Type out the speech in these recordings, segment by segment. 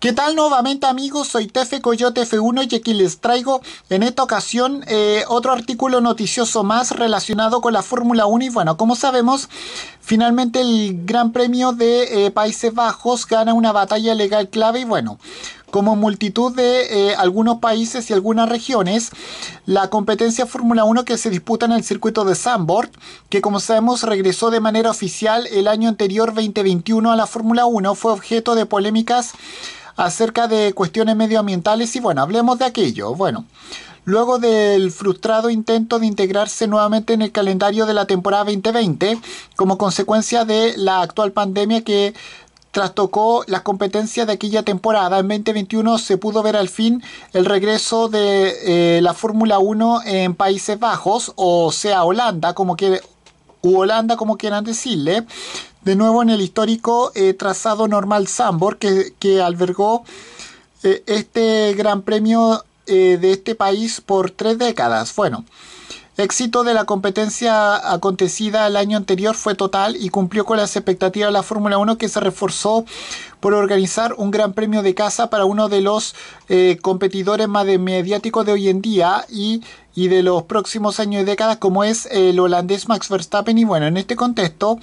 ¿Qué tal nuevamente amigos? Soy Tefe Coyote F1 y aquí les traigo en esta ocasión eh, otro artículo noticioso más relacionado con la Fórmula 1 y bueno, como sabemos, finalmente el Gran Premio de eh, Países Bajos gana una batalla legal clave y bueno, como multitud de eh, algunos países y algunas regiones, la competencia Fórmula 1 que se disputa en el circuito de Zambord, que como sabemos regresó de manera oficial el año anterior 2021 a la Fórmula 1, fue objeto de polémicas acerca de cuestiones medioambientales y bueno, hablemos de aquello. Bueno, luego del frustrado intento de integrarse nuevamente en el calendario de la temporada 2020 como consecuencia de la actual pandemia que trastocó las competencias de aquella temporada. En 2021 se pudo ver al fin el regreso de eh, la Fórmula 1 en Países Bajos, o sea, Holanda, como quiere, Holanda, como quieran decirle. De nuevo en el histórico eh, trazado normal Sambor, que, que albergó eh, este gran premio de este país por tres décadas. Bueno éxito de la competencia acontecida el año anterior fue total y cumplió con las expectativas de la Fórmula 1 que se reforzó por organizar un gran premio de casa para uno de los eh, competidores más mediáticos de hoy en día y, y, de los próximos años y décadas como es el holandés Max Verstappen y bueno, en este contexto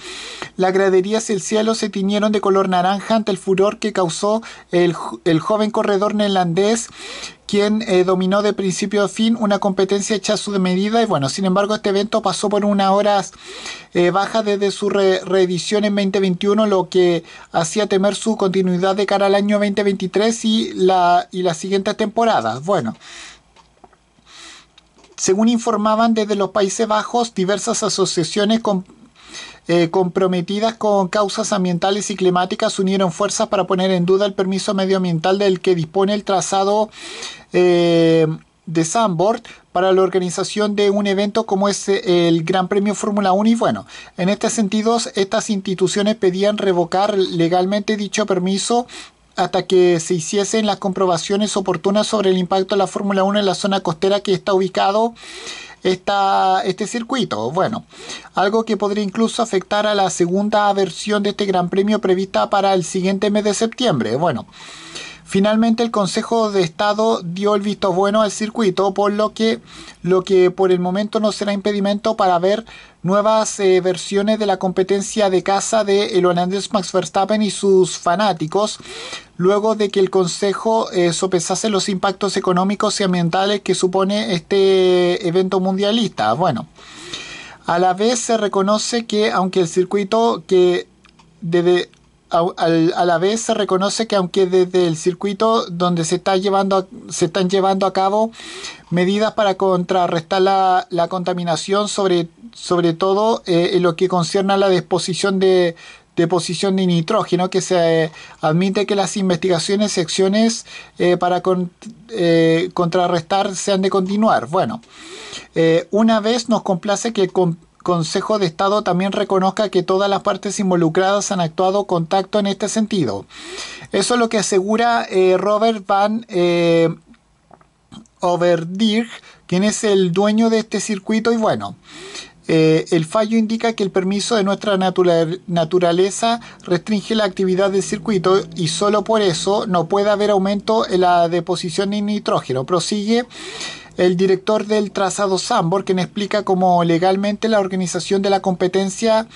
las graderías y el cielo se tiñeron de color naranja ante el furor que causó el, el joven corredor neerlandés quien eh, dominó de principio a fin una competencia hecha a su medida y bueno, sin embargo este evento pasó por unas horas eh, bajas desde su reedición en 2021, lo que hacía temer su continuidad de cara al año 2023 y, la, y las siguientes temporadas. Bueno. Según informaban desde los Países Bajos, diversas asociaciones con eh, comprometidas con causas ambientales y climáticas unieron fuerzas para poner en duda el permiso medioambiental del que dispone el trazado eh, de Sandboard para la organización de un evento como es eh, el Gran Premio Fórmula 1 y bueno, en este sentido estas instituciones pedían revocar legalmente dicho permiso hasta que se hiciesen las comprobaciones oportunas sobre el impacto de la Fórmula 1 en la zona costera que está ubicado este circuito. Bueno, algo que podría incluso afectar a la segunda versión de este Gran Premio prevista para el siguiente mes de septiembre. Bueno. Finalmente el Consejo de Estado dio el visto bueno al circuito, por lo que, lo que por el momento no será impedimento para ver nuevas eh, versiones de la competencia de casa de el holandés Max Verstappen y sus fanáticos, luego de que el Consejo eh, sopesase los impactos económicos y ambientales que supone este evento mundialista. Bueno, a la vez se reconoce que aunque el circuito que desde a, la vez se reconoce que aunque desde el circuito donde se, está llevando, se están llevando a cabo medidas para contrarrestar la, contaminación, sobre, sobre todo eh, en lo que concierne a la disposición de deposición de nitrógeno que se eh, admite que las investigaciones y acciones eh, para eh, contrarrestar se han de continuar. Bueno, una vez nos complace que el Consejo de Estado también reconozca que todas las partes involucradas han actuado con tacto en este sentido. Eso es lo que asegura Robert Van Overdir, quien es el dueño de este circuito y bueno, eh, el fallo indica que el permiso de nuestra naturaleza restringe la actividad del circuito y solo por eso no puede haber aumento en la deposición de nitrógeno. Prosigue el director del trazado Sambor, quien explica cómo legalmente la organización de la competencia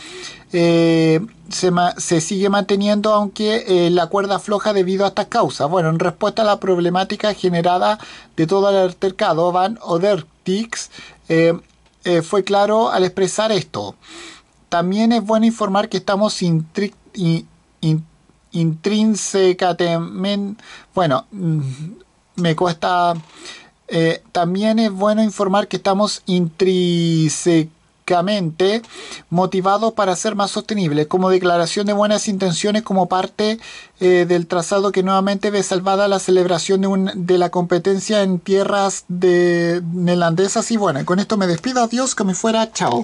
eh, se, sigue manteniendo, aunque eh, la cuerda floja debido a estas causas. Bueno, en respuesta a la problemática generada de todo el altercado, Van Odertix eh, eh, fue claro al expresar esto. También es bueno informar que estamos intrínsecamente... Bueno, mm, me cuesta... Eh, también es bueno informar que estamos intrínsecamente motivado para ser más sostenible, como declaración de buenas intenciones como parte eh, del trazado que nuevamente ve salvada la celebración de, un, de la competencia en tierras de neerlandesas. Y bueno, con esto me despido, adiós, que me fuera, chao.